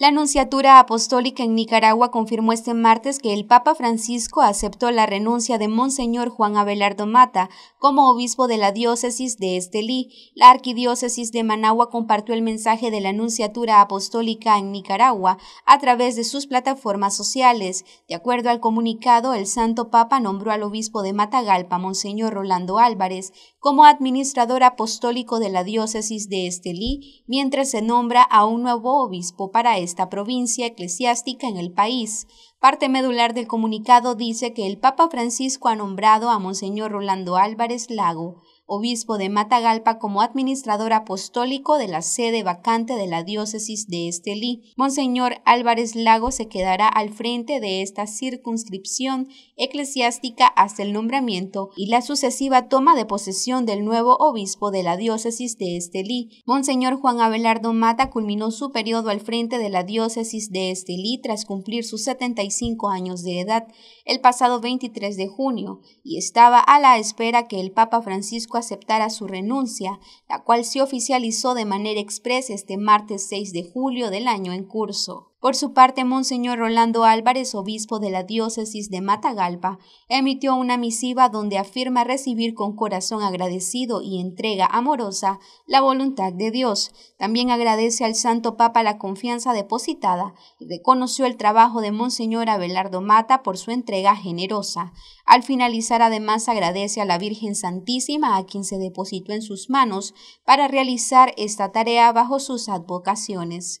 La Anunciatura Apostólica en Nicaragua confirmó este martes que el Papa Francisco aceptó la renuncia de Monseñor Juan Abelardo Mata como obispo de la diócesis de Estelí. La arquidiócesis de Managua compartió el mensaje de la Anunciatura Apostólica en Nicaragua a través de sus plataformas sociales. De acuerdo al comunicado, el Santo Papa nombró al obispo de Matagalpa, Monseñor Rolando Álvarez, como administrador apostólico de la diócesis de Estelí, mientras se nombra a un nuevo obispo para este esta provincia eclesiástica en el país. Parte medular del comunicado dice que el Papa Francisco ha nombrado a Monseñor Rolando Álvarez Lago obispo de Matagalpa, como administrador apostólico de la sede vacante de la diócesis de Estelí. Monseñor Álvarez Lago se quedará al frente de esta circunscripción eclesiástica hasta el nombramiento y la sucesiva toma de posesión del nuevo obispo de la diócesis de Estelí. Monseñor Juan Abelardo Mata culminó su periodo al frente de la diócesis de Estelí tras cumplir sus 75 años de edad el pasado 23 de junio y estaba a la espera que el Papa Francisco aceptara su renuncia, la cual se oficializó de manera expresa este martes 6 de julio del año en curso. Por su parte, Monseñor Rolando Álvarez, obispo de la diócesis de Matagalpa, emitió una misiva donde afirma recibir con corazón agradecido y entrega amorosa la voluntad de Dios. También agradece al Santo Papa la confianza depositada y reconoció el trabajo de Monseñor Abelardo Mata por su entrega generosa. Al finalizar, además, agradece a la Virgen Santísima a quien se depositó en sus manos para realizar esta tarea bajo sus advocaciones.